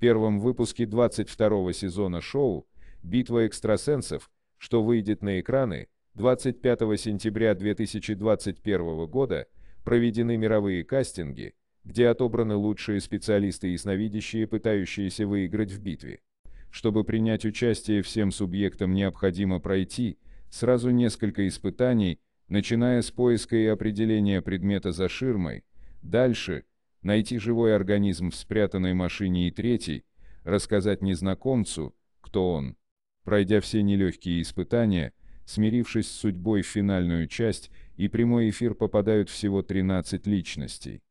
первом выпуске 22 сезона шоу «Битва экстрасенсов», что выйдет на экраны 25 сентября 2021 года, проведены мировые кастинги, где отобраны лучшие специалисты и сновидящие, пытающиеся выиграть в битве. Чтобы принять участие всем субъектам необходимо пройти сразу несколько испытаний, начиная с поиска и определения предмета за ширмой, дальше – найти живой организм в спрятанной машине и третий, рассказать незнакомцу, кто он. Пройдя все нелегкие испытания, смирившись с судьбой в финальную часть и прямой эфир попадают всего 13 личностей.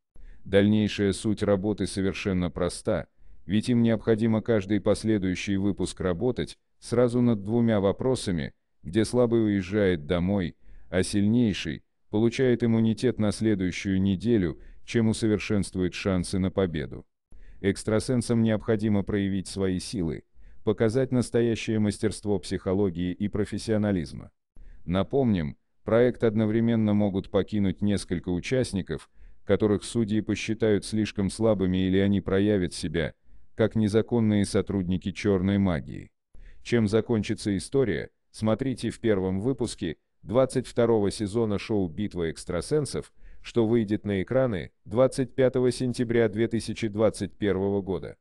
Дальнейшая суть работы совершенно проста, ведь им необходимо каждый последующий выпуск работать сразу над двумя вопросами, где слабый уезжает домой, а сильнейший получает иммунитет на следующую неделю чем усовершенствует шансы на победу. Экстрасенсам необходимо проявить свои силы, показать настоящее мастерство психологии и профессионализма. Напомним, проект одновременно могут покинуть несколько участников, которых судьи посчитают слишком слабыми или они проявят себя, как незаконные сотрудники черной магии. Чем закончится история, смотрите в первом выпуске 22 сезона шоу «Битва экстрасенсов», что выйдет на экраны 25 сентября 2021 года.